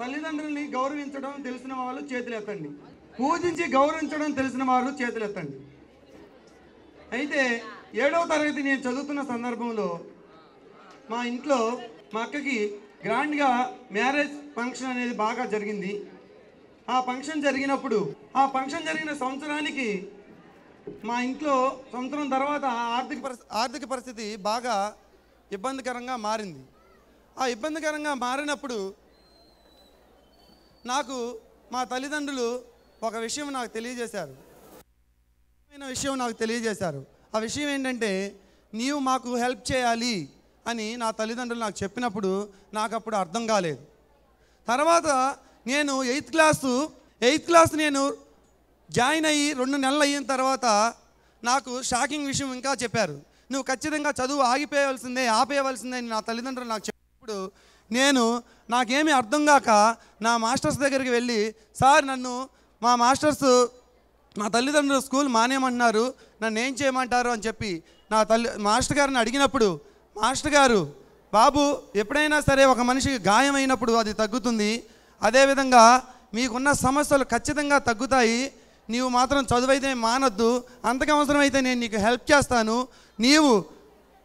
తల్లిదండ్రుల్ని గౌరవించడం తెలిసిన వాళ్ళు చేతులెత్తండి పూజించి గౌరవించడం తెలిసిన వాళ్ళు చేతులెత్తండి అయితే ఏడవ తరగతి నేను చదువుతున్న సందర్భంలో మా ఇంట్లో మా అక్కకి గ్రాండ్గా మ్యారేజ్ ఫంక్షన్ అనేది బాగా జరిగింది ఆ ఫంక్షన్ జరిగినప్పుడు ఆ ఫంక్షన్ జరిగిన సంవత్సరానికి మా ఇంట్లో సంవత్సరం తర్వాత ఆర్థిక ఆర్థిక పరిస్థితి బాగా ఇబ్బందికరంగా మారింది ఆ ఇబ్బందికరంగా మారినప్పుడు నాకు మా తల్లిదండ్రులు ఒక విషయం నాకు తెలియజేశారు విషయం నాకు తెలియజేశారు ఆ విషయం ఏంటంటే నీవు మాకు హెల్ప్ చేయాలి అని నా తల్లిదండ్రులు నాకు చెప్పినప్పుడు నాకు అప్పుడు అర్థం కాలేదు తర్వాత నేను ఎయిత్ క్లాసు ఎయిత్ క్లాస్ నేను జాయిన్ అయ్యి రెండు నెలలు అయిన తర్వాత నాకు షాకింగ్ విషయం ఇంకా చెప్పారు నువ్వు ఖచ్చితంగా చదువు ఆగిపోయవలసిందే ఆపేయవలసిందే నా తల్లిదండ్రులు నాకు చెప్పినప్పుడు నేను నాకేమీ అర్థం కాక నా మాస్టర్స్ దగ్గరికి వెళ్ళి సార్ నన్ను మా మాస్టర్స్ మా తల్లిదండ్రులు స్కూల్ మానేయమంటున్నారు నన్ను ఏం చేయమంటారు అని చెప్పి నా తల్లి మాస్టర్ గారిని అడిగినప్పుడు మాస్టర్ గారు బాబు ఎప్పుడైనా సరే ఒక మనిషికి గాయమైనప్పుడు అది తగ్గుతుంది అదేవిధంగా మీకున్న సమస్యలు ఖచ్చితంగా తగ్గుతాయి నీవు మాత్రం చదువైతే మానద్దు అంతకు అవసరమైతే నేను నీకు హెల్ప్ చేస్తాను నీవు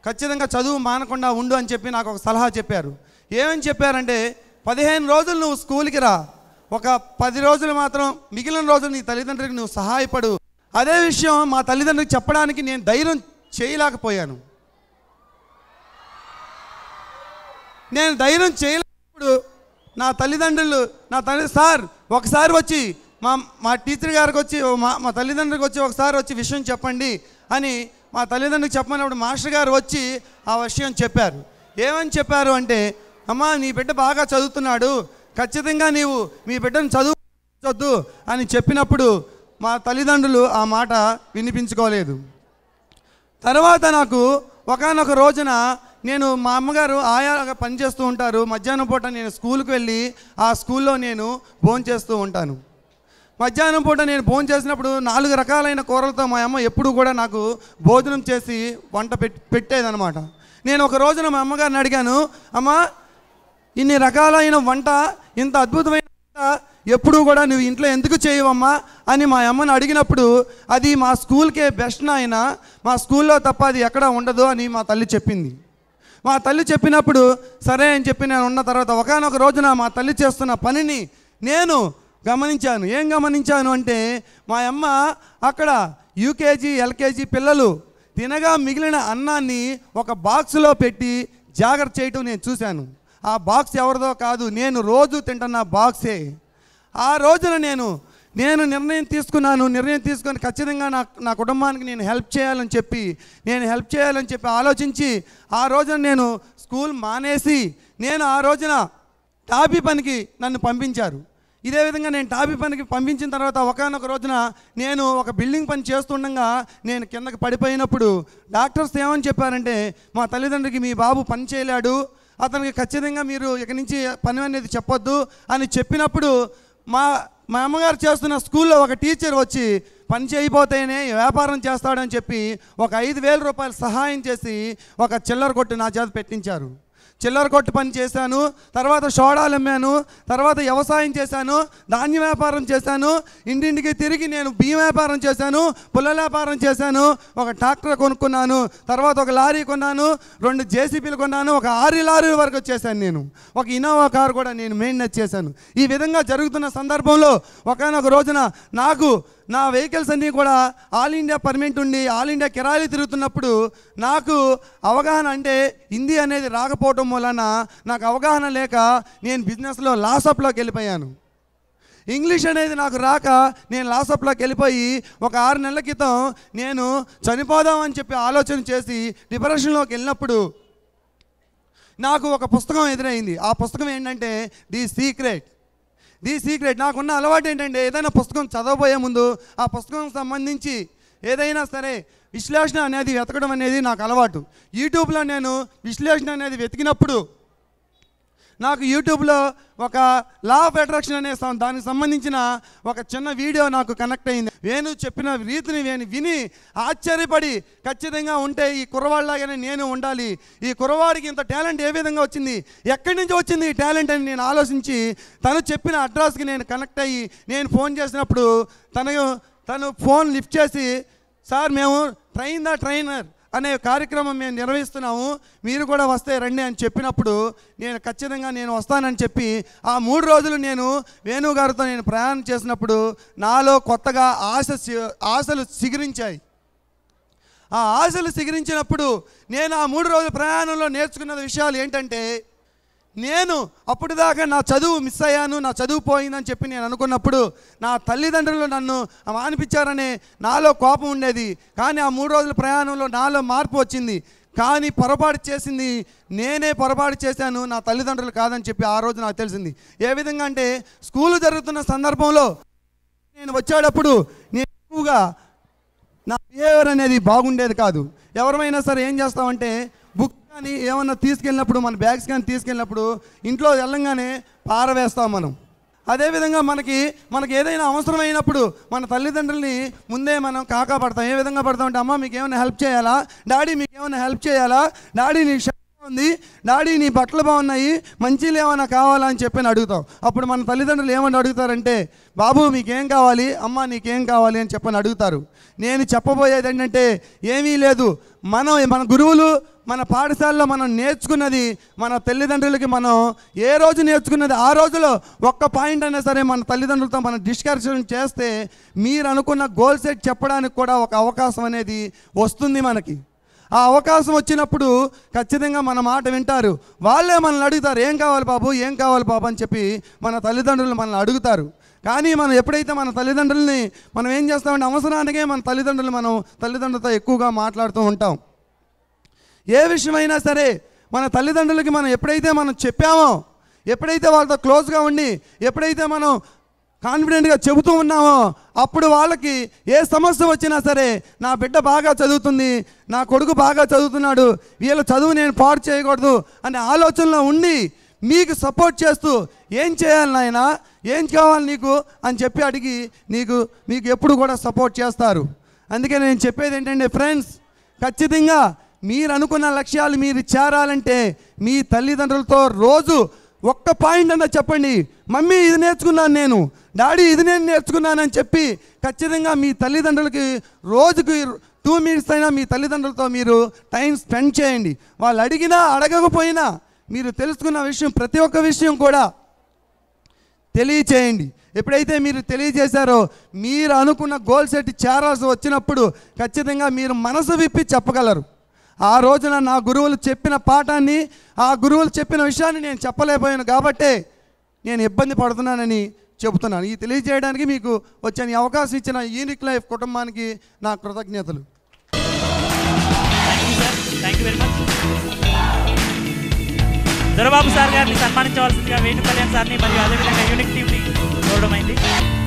ఖచ్చితంగా చదువు మానకుండా ఉండు అని చెప్పి నాకు ఒక సలహా చెప్పారు ఏమని చెప్పారంటే పదిహేను రోజులు నువ్వు స్కూల్కి రా ఒక పది రోజులు మాత్రం మిగిలిన రోజులు నీ తల్లిదండ్రులకు నువ్వు సహాయపడు అదే విషయం మా తల్లిదండ్రులకు చెప్పడానికి నేను ధైర్యం చేయలేకపోయాను నేను ధైర్యం చేయలేనప్పుడు నా తల్లిదండ్రులు నా తల్లి సార్ ఒకసారి వచ్చి మా మా టీచర్ గారికి వచ్చి మా మా తల్లిదండ్రులకు వచ్చి ఒకసారి వచ్చి విషయం చెప్పండి అని మా తల్లిదండ్రులకు చెప్పమన్నప్పుడు మాస్టర్ గారు వచ్చి ఆ విషయం చెప్పారు ఏమని చెప్పారు అంటే అమ్మా నీ బిడ్డ బాగా చదువుతున్నాడు ఖచ్చితంగా నీవు మీ బిడ్డను చదువు అని చెప్పినప్పుడు మా తల్లిదండ్రులు ఆ మాట వినిపించుకోలేదు తర్వాత నాకు ఒకనొక రోజున నేను మా అమ్మగారు ఆయాగా పనిచేస్తూ ఉంటారు మధ్యాహ్నం పూట నేను స్కూల్కి వెళ్ళి ఆ స్కూల్లో నేను భోజనం చేస్తూ ఉంటాను మధ్యాహ్నం పూట నేను భోజనం చేసినప్పుడు నాలుగు రకాలైన కూరలతో మా అమ్మ ఎప్పుడు కూడా నాకు భోజనం చేసి వంట పెట్ పెట్టేదనమాట నేను ఒక రోజున మా అమ్మగారిని అడిగాను అమ్మ ఇన్ని రకాలైన వంట ఇంత అద్భుతమైన వంట ఎప్పుడూ కూడా నువ్వు ఇంట్లో ఎందుకు చేయవమ్మా అని మా అమ్మని అడిగినప్పుడు అది మా స్కూల్కే బెస్ట్ నాయన మా స్కూల్లో తప్ప అది ఎక్కడ ఉండదు అని మా తల్లి చెప్పింది మా తల్లి చెప్పినప్పుడు సరే అని చెప్పి నేను ఉన్న తర్వాత ఒకనొక రోజున మా తల్లి చేస్తున్న పనిని నేను గమనించాను ఏం గమనించాను అంటే మా అమ్మ అక్కడ యూకేజీ ఎల్కేజీ పిల్లలు తినగా మిగిలిన అన్నాన్ని ఒక బాక్స్లో పెట్టి జాగ్రత్త చేయటం నేను చూశాను ఆ బాక్స్ ఎవరిదో కాదు నేను రోజు తింటున్న బాక్సే ఆ రోజున నేను నేను నిర్ణయం తీసుకున్నాను నిర్ణయం తీసుకొని ఖచ్చితంగా నా నా కుటుంబానికి నేను హెల్ప్ చేయాలని చెప్పి నేను హెల్ప్ చేయాలని చెప్పి ఆలోచించి ఆ రోజున నేను స్కూల్ మానేసి నేను ఆ రోజున టాపీ పనికి నన్ను పంపించారు ఇదే విధంగా నేను టాపీ పనికి పంపించిన తర్వాత ఒకనొక రోజున నేను ఒక బిల్డింగ్ పని చేస్తుండగా నేను కిందకి పడిపోయినప్పుడు డాక్టర్స్ ఏమని చెప్పారంటే మా తల్లిదండ్రికి మీ బాబు పని చేయలేడు అతనికి ఖచ్చితంగా మీరు ఇక నుంచి పని అనేది చెప్పొద్దు అని చెప్పినప్పుడు మా మా అమ్మగారు చేస్తున్న స్కూల్లో ఒక టీచర్ వచ్చి పని చేయబోతేనే వ్యాపారం చేస్తాడని చెప్పి ఒక ఐదు వేల రూపాయలు సహాయం చేసి ఒక చిల్లర కొట్టు నా చేత పెట్టించారు చిల్లర కొట్టు పని చేశాను తర్వాత షోడాలు అమ్మాను తర్వాత వ్యవసాయం చేశాను ధాన్య వ్యాపారం చేశాను ఇంటింటికి తిరిగి నేను బియ్యం వ్యాపారం చేశాను పుల్ల వ్యాపారం చేశాను ఒక ట్రాక్టర్ కొనుక్కున్నాను తర్వాత ఒక లారీ కొన్నాను రెండు జేసీపీలు కొన్నాను ఒక ఆరు లారీల వరకు వచ్చేసాను నేను ఒక ఇన్నోవా కారు కూడా నేను మెయింటెన్స్ చేశాను ఈ విధంగా జరుగుతున్న సందర్భంలో ఒకనొక రోజున నాకు నా వెహికల్స్ అన్నీ కూడా ఆల్ ఇండియా పర్మిట్ ఉండి ఆల్ ఇండియా కిరాయిలు తిరుగుతున్నప్పుడు నాకు అవగాహన అంటే హిందీ అనేది రాకపోవటం వలన నాకు అవగాహన లేక నేను బిజినెస్లో లాసప్లోకి వెళ్ళిపోయాను ఇంగ్లీష్ అనేది నాకు రాక నేను లాసప్లోకి వెళ్ళిపోయి ఒక ఆరు నెలల క్రితం నేను చనిపోదామని చెప్పి ఆలోచన చేసి డిప్రెషన్లోకి వెళ్ళినప్పుడు నాకు ఒక పుస్తకం ఎదురైంది ఆ పుస్తకం ఏంటంటే ది సీక్రెట్ ది సీక్రెట్ నాకున్న అలవాటు ఏంటంటే ఏదైనా పుస్తకం చదవబోయే ముందు ఆ పుస్తకం సంబంధించి ఏదైనా సరే విశ్లేషణ అనేది వెతకడం అనేది నాకు అలవాటు యూట్యూబ్లో నేను విశ్లేషణ అనేది వెతికినప్పుడు నాకు యూట్యూబ్లో ఒక లా ఆఫ్ అట్రాక్షన్ అనే దానికి సంబంధించిన ఒక చిన్న వీడియో నాకు కనెక్ట్ అయింది వేణు చెప్పిన రీతిని నేను విని ఆశ్చర్యపడి ఖచ్చితంగా ఉంటే ఈ కురవాడిలాగానే నేను ఉండాలి ఈ కురవాడికి ఇంత టాలెంట్ ఏ విధంగా వచ్చింది ఎక్కడి నుంచి వచ్చింది ఈ టాలెంట్ అని నేను ఆలోచించి తను చెప్పిన అడ్రస్కి నేను కనెక్ట్ అయ్యి నేను ఫోన్ చేసినప్పుడు తను తను ఫోన్ లిఫ్ట్ చేసి సార్ మేము ట్రైన్ ద ట్రైనర్ అనే కార్యక్రమం మేము నిర్వహిస్తున్నాము మీరు కూడా వస్తే రండి అని చెప్పినప్పుడు నేను ఖచ్చితంగా నేను వస్తానని చెప్పి ఆ మూడు రోజులు నేను వేణుగారితో నేను ప్రయాణం చేసినప్పుడు నాలో కొత్తగా ఆశ ఆశలు సిగిరించాయి ఆ ఆశలు సిగిరించినప్పుడు నేను ఆ మూడు రోజుల ప్రయాణంలో నేర్చుకున్న విషయాలు ఏంటంటే నేను అప్పుడు దాకా నా చదువు మిస్ అయ్యాను నా చదువు పోయిందని చెప్పి నేను అనుకున్నప్పుడు నా తల్లిదండ్రులు నన్ను అనిపించారనే నాలో కోపం ఉండేది కానీ ఆ మూడు రోజుల ప్రయాణంలో నాలో మార్పు వచ్చింది కానీ పొరపాటు చేసింది నేనే పొరపాటు చేశాను నా తల్లిదండ్రులు కాదని చెప్పి ఆ రోజు నాకు తెలిసింది ఏ విధంగా అంటే స్కూలు జరుగుతున్న సందర్భంలో నేను వచ్చేటప్పుడు నేను ఎక్కువగా నా బిహేవియర్ అనేది బాగుండేది కాదు ఎవరమైనా సరే ఏం చేస్తామంటే కానీ ఏమన్నా తీసుకెళ్ళినప్పుడు మన బ్యాగ్స్ కానీ తీసుకెళ్ళినప్పుడు ఇంట్లో వెళ్ళంగానే పారవేస్తాం మనం అదేవిధంగా మనకి మనకి ఏదైనా అవసరమైనప్పుడు మన తల్లిదండ్రుల్ని ముందే మనం కాకా పడతాం ఏ విధంగా పడతాం అంటే అమ్మ మీకు ఏమైనా హెల్ప్ చేయాలా డాడీ మీకు ఏమైనా హెల్ప్ చేయాలా డాడీ నీ ఉంది డాడీ నీ బట్టలు బాగున్నాయి మంచిలు ఏమైనా కావాలా అని చెప్పి అడుగుతాం అప్పుడు మన తల్లిదండ్రులు ఏమని అడుగుతారంటే బాబు మీకేం కావాలి అమ్మ నీకేం కావాలి అని చెప్పని అడుగుతారు నేను చెప్పబోయేది ఏంటంటే ఏమీ లేదు మనం మన గురువులు మన పాఠశాలలో మనం నేర్చుకున్నది మన తల్లిదండ్రులకి మనం ఏ రోజు నేర్చుకున్నది ఆ రోజులో ఒక్క పాయింట్ అయినా సరే మన తల్లిదండ్రులతో మనం డిస్కషన్ చేస్తే మీరు అనుకున్న గోల్ సెట్ చెప్పడానికి కూడా ఒక అవకాశం అనేది వస్తుంది మనకి ఆ అవకాశం వచ్చినప్పుడు ఖచ్చితంగా మన మాట వింటారు వాళ్ళే మనల్ని అడుగుతారు ఏం కావాలి బాబు ఏం కావాలి బాబు అని చెప్పి మన తల్లిదండ్రులు మనల్ని అడుగుతారు కానీ మనం ఎప్పుడైతే మన తల్లిదండ్రుల్ని మనం ఏం చేస్తామంటే అవసరానికే మన తల్లిదండ్రులు మనం తల్లిదండ్రులతో ఎక్కువగా మాట్లాడుతూ ఉంటాం ఏ విషయమైనా సరే మన తల్లిదండ్రులకి మనం ఎప్పుడైతే మనం చెప్పామో ఎప్పుడైతే వాళ్ళతో క్లోజ్గా ఉండి ఎప్పుడైతే మనం కాన్ఫిడెంట్గా చెబుతూ ఉన్నామో అప్పుడు వాళ్ళకి ఏ సమస్య వచ్చినా సరే నా బిడ్డ బాగా చదువుతుంది నా కొడుకు బాగా చదువుతున్నాడు వీళ్ళ చదువు నేను పాడు చేయకూడదు అనే ఆలోచనలో ఉండి మీకు సపోర్ట్ చేస్తూ ఏం చేయాలి నాయన ఏం కావాలి నీకు అని చెప్పి అడిగి నీకు మీకు ఎప్పుడు కూడా సపోర్ట్ చేస్తారు అందుకే నేను చెప్పేది ఏంటంటే ఫ్రెండ్స్ ఖచ్చితంగా మీరు అనుకున్న లక్ష్యాలు మీరు చేరాలంటే మీ తల్లిదండ్రులతో రోజు ఒక్క పాయింట్ అన్నా చెప్పండి మమ్మీ ఇది నేర్చుకున్నాను నేను డాడీ ఇది నేను నేర్చుకున్నానని చెప్పి ఖచ్చితంగా మీ తల్లిదండ్రులకి రోజుకి టూ మినిట్స్ అయినా మీ తల్లిదండ్రులతో మీరు టైం స్పెండ్ చేయండి వాళ్ళు అడిగినా అడగకపోయినా మీరు తెలుసుకున్న విషయం ప్రతి ఒక్క విషయం కూడా తెలియచేయండి ఎప్పుడైతే మీరు తెలియజేశారో మీరు అనుకున్న గోల్ సెట్ చేరాల్సి వచ్చినప్పుడు ఖచ్చితంగా మీరు మనసు విప్పి చెప్పగలరు ఆ రోజున నా గురువులు చెప్పిన పాఠాన్ని ఆ గురువులు చెప్పిన విషయాన్ని నేను చెప్పలేకపోయాను కాబట్టే నేను ఇబ్బంది పడుతున్నానని చెబుతున్నాను ఇది తెలియజేయడానికి మీకు వచ్చిన అవకాశం ఇచ్చిన యూనిక్ లైఫ్ కుటుంబానికి నా కృతజ్ఞతలు దొరబాబు సార్ గారిని సన్మానించవలసిందిగా వేణు సార్ని మరియు అదేవిధంగా యూనిక్ టీమ్ని చూడడం అయింది